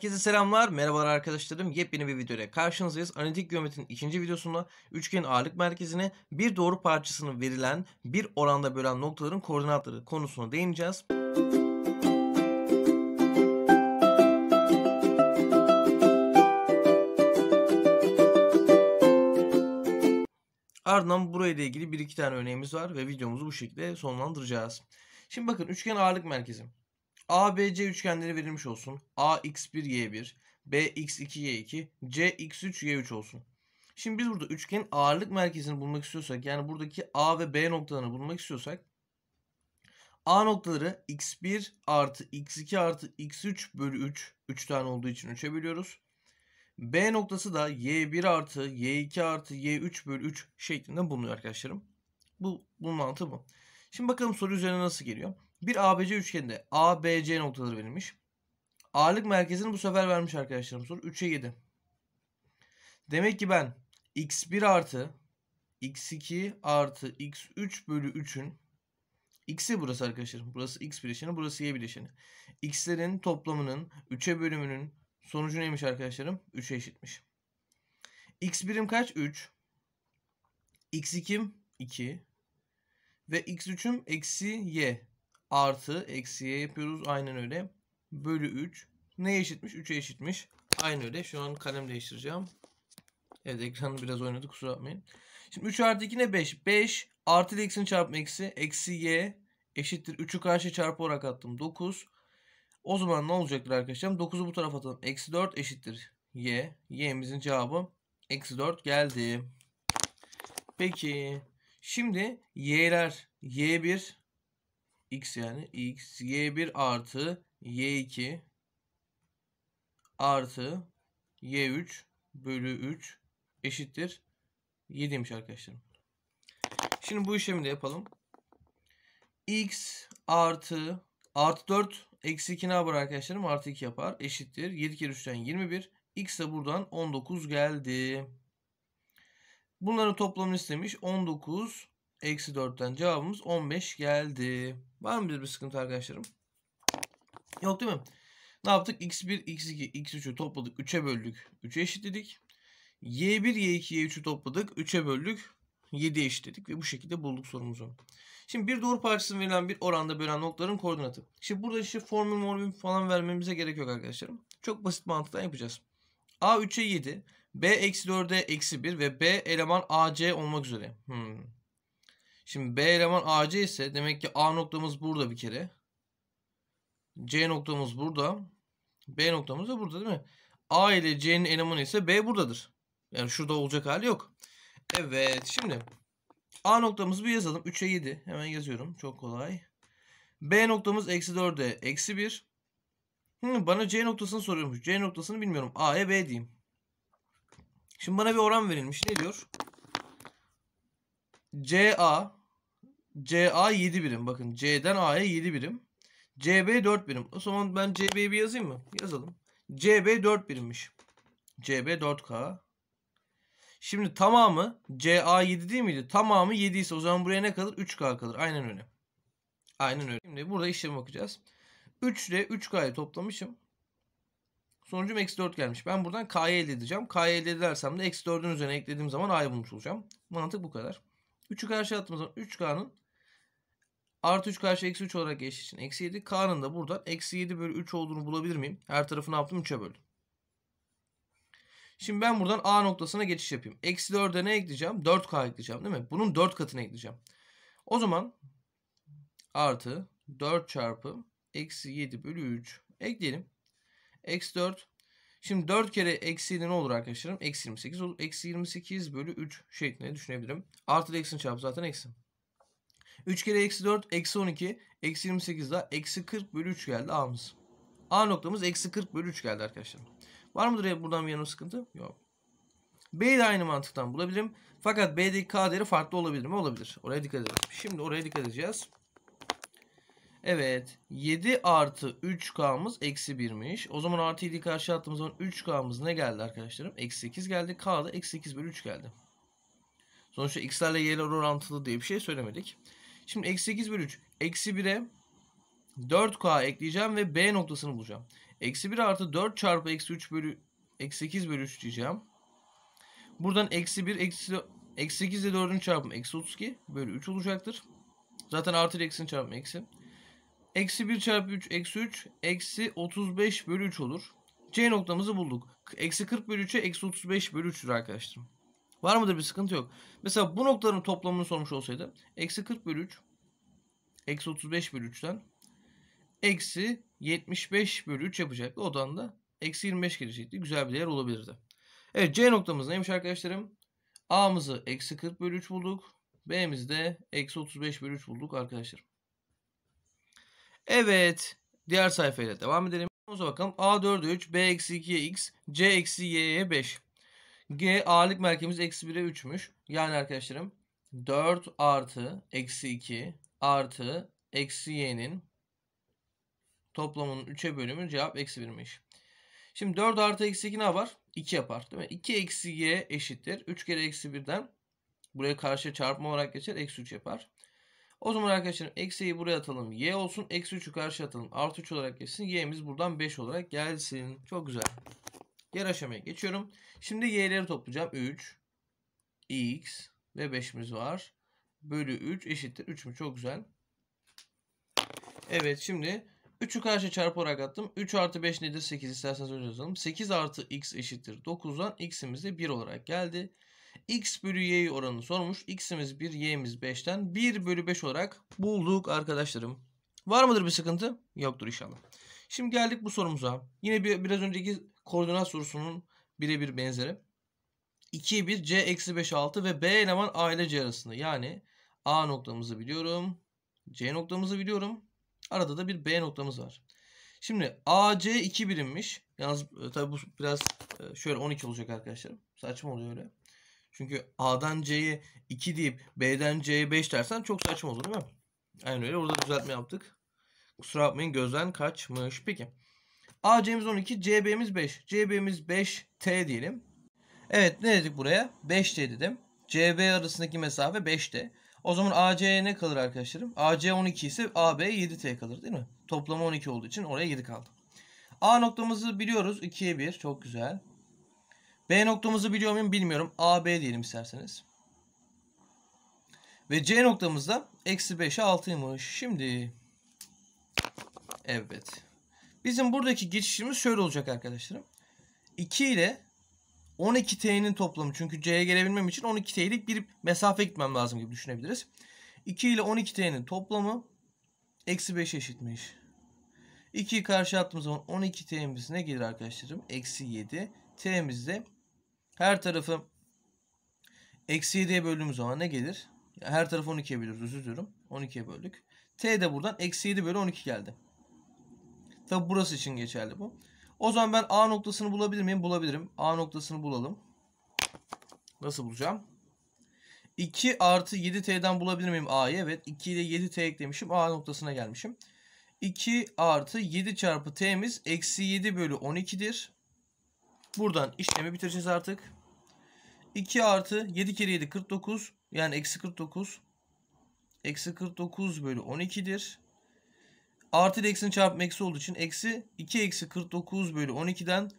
Herkese selamlar, merhabalar arkadaşlarım. Yepyeni bir videoya karşınızdayız. Analitik geometrinin ikinci videosunda üçgen ağırlık merkezine bir doğru parçasını verilen bir oranda bölen noktaların koordinatları konusuna değineceğiz. Ardından buraya ilgili bir iki tane örneğimiz var ve videomuzu bu şekilde sonlandıracağız. Şimdi bakın üçgen ağırlık merkezi. ABC üçgenleri verilmiş olsun. AX1Y1, BX2Y2, CX3Y3 olsun. Şimdi biz burada üçgenin ağırlık merkezini bulmak istiyorsak yani buradaki A ve B noktalarını bulmak istiyorsak A noktaları x1 artı x2 artı x3 bölü 3 3 tane olduğu için 3'e bölüyoruz. B noktası da y1 artı y2 artı y3 bölü 3 şeklinde bulunuyor arkadaşlarım. Bu, bunun mantığı bu. Şimdi bakalım soru üzerine nasıl geliyor. Bir ABC üçgeninde ABC noktaları verilmiş. Ağırlık merkezini bu sefer vermiş arkadaşlarım soru. 3'e 7. Demek ki ben x1 artı x2 artı x3 bölü 3'ün x'i burası arkadaşlarım. Burası x bileşeni, burası y bileşeni. x'lerin toplamının 3'e bölümünün sonucu neymiş arkadaşlarım? 3'e eşitmiş. x 1im kaç? 3. x 2im 2. Ve x3'üm eksi y artı eksiye yapıyoruz. Aynen öyle. Bölü 3. ne eşitmiş? 3'e eşitmiş. Aynı öyle. Şu an kalem değiştireceğim. Evet ekranı biraz oynadı kusura bakmayın. Şimdi 3 artı 2 ne 5? 5 artı ile eksini çarpma eksi. Eksi y eşittir. 3'ü karşı çarpı olarak attım. 9. O zaman ne olacaktır arkadaşlar? 9'u bu tarafa atalım. Eksi 4 eşittir. Y. Y'imizin cevabı eksi 4 geldi. Peki. Şimdi y'ler y1, x yani x y1 artı y2 artı y3 bölü 3 eşittir 7'ymiş arkadaşlarım. Şimdi bu işlemi de yapalım. x artı artı 4 eksi 2 ne yapar arkadaşlarım? Artı 2 yapar. Eşittir. 7 kere 3'ten 21. x de buradan 19 geldi. Bunların toplamını istemiş. 19 Eksi 4'ten cevabımız 15 geldi. Var mı bir bir sıkıntı arkadaşlarım? Yok değil mi? Ne yaptık? X1, X2, X3'ü topladık. 3'e böldük. 3'e eşitledik. Y1, Y2, Y3'ü topladık. 3'e böldük. 7'ye eşitledik ve bu şekilde bulduk sorumuzu. Şimdi bir doğru parçasının verilen bir oranda bölen noktaların koordinatı. Şimdi burada işte formül mormül falan vermemize gerek yok arkadaşlarım. Çok basit mantıktan yapacağız. A 3'e 7, B eksi 4'e eksi 1 ve B eleman AC olmak üzere. Hmm. Şimdi B eleman AC ise demek ki A noktamız burada bir kere. C noktamız burada. B noktamız da burada değil mi? A ile C'nin elemanı ise B buradadır. Yani şurada olacak hali yok. Evet şimdi A noktamızı bir yazalım. 3'e 7. Hemen yazıyorum. Çok kolay. B noktamız eksi 4'e eksi 1. Hı, bana C noktasını soruyormuş. C noktasını bilmiyorum. A'ya B diyeyim. Şimdi bana bir oran verilmiş. Ne diyor? CA CA 7 birim. Bakın C'den A'ya 7 birim. CB 4 birim. O zaman ben CB'yi bir yazayım mı? Yazalım. CB 4 birimmiş. CB 4K. Şimdi tamamı CA 7 değil miydi? Tamamı 7 ise o zaman buraya ne kalır? 3K kalır. Aynen öyle. Aynen öyle. Şimdi burada işleme bakacağız. 3 ile 3K'yı toplamışım. Sonucum eksi 4 gelmiş. Ben buradan K'yı elde edeceğim. K'yı elde edersem de eksi 4'ün üzerine eklediğim zaman A'yı bulmuş olacağım. Mantık bu kadar. 3'ü karşı attığımız zaman 3K'nın Artı 3 karşı eksi 3 olarak geçtiği için eksi 7. K'nın da buradan eksi 7 bölü 3 olduğunu bulabilir miyim? Her tarafını yaptım 3'e böldüm. Şimdi ben buradan A noktasına geçiş yapayım. Eksi 4'e ne ekleyeceğim? 4K ekleyeceğim değil mi? Bunun 4 katını ekleyeceğim. O zaman artı 4 çarpı eksi 7 bölü 3 ekleyelim. Eksi 4. Şimdi 4 kere eksi 7 ne olur arkadaşlarım? Eksi 28 olur. Eksi 28 bölü 3 şeklinde düşünebilirim. Artı da eksinin çarpı zaten eksi. 3 kere eksi 4 eksi 12 eksi 28 daha eksi 40 bölü 3 geldi A'mız. A noktamız eksi 40 bölü 3 geldi arkadaşlar. Var mıdır buradan bir yana sıkıntı? Yok. B'yi de aynı mantıktan bulabilirim. Fakat B'deki K değeri farklı olabilir mi? Olabilir. Oraya dikkat edelim. Şimdi oraya dikkat edeceğiz. Evet. 7 artı 3K'mız eksi 1'miş. O zaman artı 7'yi karşı attığımız zaman 3K'mız ne geldi arkadaşlarım? Eksi 8 geldi. K da eksi 8 bölü 3 geldi. Sonuçta x'lerle y'ler orantılı diye bir şey söylemedik. Şimdi eksi 8 bölü 3. Eksi 1'e 4K ekleyeceğim ve B noktasını bulacağım. Eksi 1 artı 4 çarpı eksi 3 bölü eksi 8 bölü 3 diyeceğim. Buradan eksi 1 eksi, eksi 8 ile 4'ün çarpımı eksi 32 bölü 3 olacaktır. Zaten artı eksinin çarpımı eksi. Eksi 1 çarpı 3 eksi 3 eksi 35 bölü 3 olur. C noktamızı bulduk. Eksi 40 bölü 3'e eksi 35 bölü 3'tür arkadaşlar. Var mıdır bir sıkıntı yok. Mesela bu noktaların toplamını sormuş olsaydı. Eksi 40 bölü 3. Eksi 35 bölü 3'ten. Eksi 75 bölü 3 yapacaktı. Odan da eksi 25 gelecekti. Güzel bir değer olabilirdi. Evet C noktamız neymiş arkadaşlarım? A'mızı eksi 40 bölü 3 bulduk. B'mizi de eksi 35 bölü 3 bulduk arkadaşlarım. Evet. Diğer sayfayla devam edelim. O zaman bakalım. A 4'e 3, B eksi 2'ye x, C eksi y'ye 5. G ağırlık merkezimiz eksi 1'e 3'müş. Yani arkadaşlarım 4 artı eksi 2 artı eksi y'nin toplamının 3'e bölümü cevap eksi 1'miş. Şimdi 4 artı eksi 2 ne var? 2 yapar değil mi? 2 eksi y eşittir. 3 kere eksi 1'den buraya karşıya çarpma olarak geçer. Eksi 3 yapar. O zaman arkadaşlarım eksi eksiyi buraya atalım. Y olsun. Eksi 3'ü karşıya atalım. Artı 3 olarak geçsin. Y'miz buradan 5 olarak gelsin. Çok güzel. Diğer aşamaya geçiyorum. Şimdi y'leri toplayacağım. 3, x ve 5'imiz var. Bölü 3 eşittir 3 mü? Çok güzel. Evet şimdi 3'ü karşı çarparak attım. 3 artı 5 nedir? 8 isterseniz önce yazalım. 8 artı x eşittir 9'dan x'imiz de 1 olarak geldi. x bölü y oranını sormuş. x'imiz 1, y'miz 5'ten 1 bölü 5 olarak bulduk arkadaşlarım. Var mıdır bir sıkıntı? Yoktur inşallah. Şimdi geldik bu sorumuza. Yine bir, biraz önceki koordinat sorusunun birebir benzeri. 2'ye 1 C eksi 5 6 ve B eleman A ile C arasında. Yani A noktamızı biliyorum. C noktamızı biliyorum. Arada da bir B noktamız var. Şimdi A C 2 birimmiş. Yalnız e, tabi bu biraz e, şöyle 12 olacak arkadaşlar. Saçma oluyor öyle. Çünkü A'dan C'ye 2 deyip B'den C'ye 5 dersen çok saçma olur değil mi? Aynen öyle. Orada düzeltme yaptık. Kusura bakmayın gözden kaçmış. Peki. AC'miz 12, CB'miz 5. CB'miz 5T diyelim. Evet ne dedik buraya? 5T dedim. CB arasındaki mesafe 5T. O zaman AC ne kalır arkadaşlarım? AC 12 ise AB 7T kalır değil mi? Toplamı 12 olduğu için oraya 7 kaldı. A noktamızı biliyoruz. 2'ye 1. Çok güzel. B noktamızı biliyor muyum bilmiyorum. AB diyelim isterseniz. Ve C noktamızda eksi 5'e 6'ymış. Şimdi Evet. Bizim buradaki girişimiz şöyle olacak arkadaşlarım. 2 ile 12T'nin toplamı. Çünkü C'ye gelebilmem için 12T'lik bir mesafe gitmem lazım gibi düşünebiliriz. 2 ile 12T'nin toplamı eksi 5 eşitmiş. 2'yi karşı attığımız zaman 12T'miz ne gelir arkadaşlarım? Eksi 7. T'miz de her tarafı eksi 7'ye böldüğümüz zaman ne gelir? Her tarafı 12'ye bölüyoruz. Özür diliyorum. 12'ye böldük. T de buradan eksi 7 bölü 12 geldi. Tabi burası için geçerli bu. O zaman ben A noktasını bulabilir miyim? Bulabilirim. A noktasını bulalım. Nasıl bulacağım? 2 artı 7T'den bulabilir miyim A'yı? Evet. 2 ile 7T eklemişim. A noktasına gelmişim. 2 artı 7 çarpı T'miz eksi 7 bölü 12'dir. Buradan işlemi bitireceğiz artık. 2 artı 7 kere 7 49. Yani eksi 49. Eksi 49 bölü 12'dir artı ile eksinin çarpımı eksi olduğu için eksi 2 eksi 49 bölü 12'den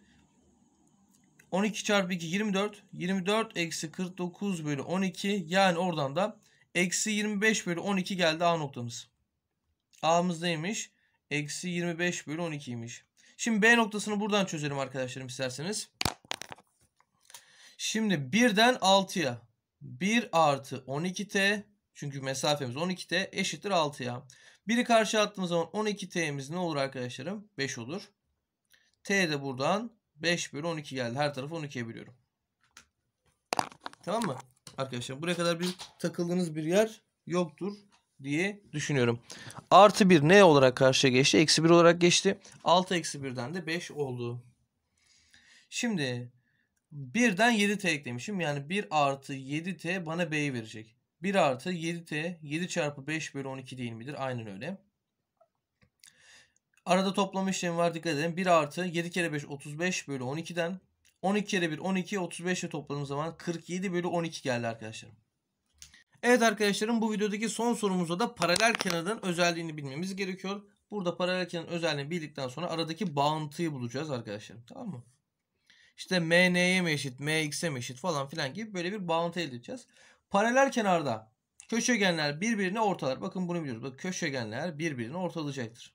12 çarpı 2 24. 24 eksi 49 bölü 12 yani oradan da eksi 25 bölü 12 geldi A noktamız. A'mız neymiş? Eksi 25 bölü 12'ymiş. Şimdi B noktasını buradan çözelim arkadaşlarım isterseniz. Şimdi 1'den 6'ya 1 artı 12T çünkü mesafemiz 12T eşittir 6'ya. 1'i karşı attığımız zaman 12T'miz ne olur arkadaşlarım? 5 olur. T de buradan 5 bölü 12 geldi. Her tarafı 12'ye biliyorum. Tamam mı? Arkadaşlar buraya kadar bir takıldığınız bir yer yoktur diye düşünüyorum. Artı 1 ne olarak karşıya geçti? Eksi 1 olarak geçti. 6 eksi 1'den de 5 oldu. Şimdi 1'den 7t eklemişim. Yani 1 artı 7t bana b'yi verecek. 1 artı 7t 7 çarpı 5 bölü 12 değil midir? Aynen öyle. Arada toplama işlemi var dikkat edin. 1 artı 7 kere 5 35 bölü 12'den 12 kere 1 12 35 ile topladığımız zaman 47 bölü 12 geldi arkadaşlarım. Evet arkadaşlarım bu videodaki son sorumuzda da paralel kenarın özelliğini bilmemiz gerekiyor. Burada paralel kenarın özelliğini bildikten sonra aradaki bağıntıyı bulacağız arkadaşlarım. Tamam mı? İşte MN'ye mi eşit, MX'e mi eşit falan filan gibi böyle bir bağıntı elde edeceğiz. Paralel kenarda köşegenler birbirine ortalar. Bakın bunu biliyoruz. Bak köşegenler birbirine ortalayacaktır.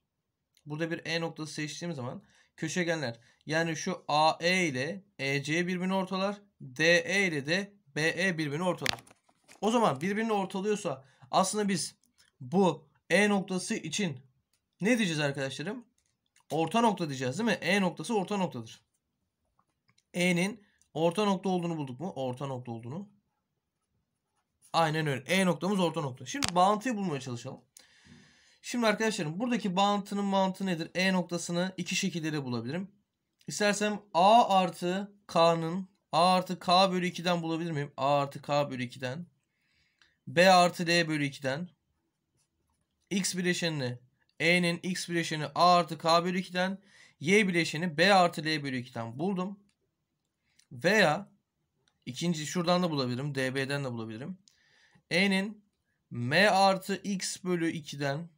Burada bir E noktası seçtiğim zaman köşegenler yani şu AE ile EC birbirine ortalar. DE ile de BE birbirine ortalar. O zaman birbirine ortalıyorsa aslında biz bu E noktası için ne diyeceğiz arkadaşlarım? Orta nokta diyeceğiz değil mi? E noktası orta noktadır. E'nin orta nokta olduğunu bulduk mu? Orta nokta olduğunu. Aynen öyle. E noktamız orta nokta. Şimdi bağıntıyı bulmaya çalışalım. Şimdi arkadaşlarım buradaki bağıntının bağıntı nedir? E noktasını iki şekilde bulabilirim. İstersem A artı K'nın A artı K bölü 2'den bulabilir miyim? A artı K bölü 2'den. B artı D bölü 2'den. X bileşenini E'nin X bileşeni A artı K bölü 2'den. Y bileşeni B artı D bölü 2'den buldum. Veya ikinci şuradan da bulabilirim. DB'den de bulabilirim e'nin m artı x bölü 2'den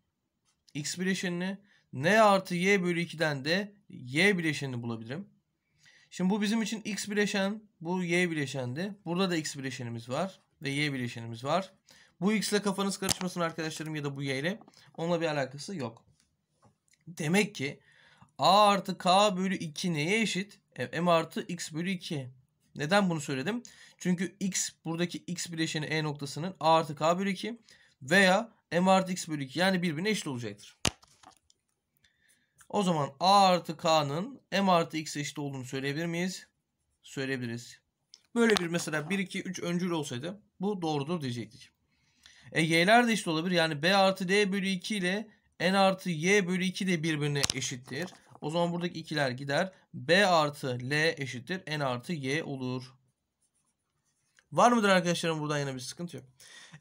x bileşenini n artı y bölü 2'den de y bileşenini bulabilirim. Şimdi bu bizim için x bileşen, bu y bileşendi. Burada da x bileşenimiz var ve y bileşenimiz var. Bu x ile kafanız karışmasın arkadaşlarım ya da bu y ile. Onunla bir alakası yok. Demek ki a artı k bölü 2 neye eşit? E, m artı x bölü 2. Neden bunu söyledim? Çünkü x buradaki x bileşeni e noktasının a artı k bölü 2 veya m artı x bölü 2 yani birbirine eşit olacaktır. O zaman a artı k'nın m artı x eşit olduğunu söyleyebilir miyiz? Söyleyebiliriz. Böyle bir mesela 1, 2, 3 öncül olsaydı bu doğrudur diyecektik. E y'ler de eşit olabilir. Yani b artı d bölü 2 ile n artı y bölü 2 de birbirine eşittir. O zaman buradaki ikiler gider. B artı L eşittir. N artı Y olur. Var mıdır arkadaşlarım? Buradan yine bir sıkıntı yok.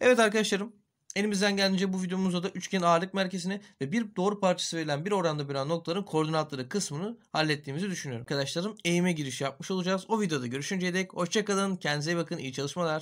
Evet arkadaşlarım. Elimizden geldiğince bu videomuzda da üçgen ağırlık merkezini ve bir doğru parçası verilen bir oranda bölen noktaların koordinatları kısmını hallettiğimizi düşünüyorum. Arkadaşlarım eğime giriş yapmış olacağız. O videoda görüşünceye dek hoşçakalın. Kendinize iyi bakın. İyi çalışmalar.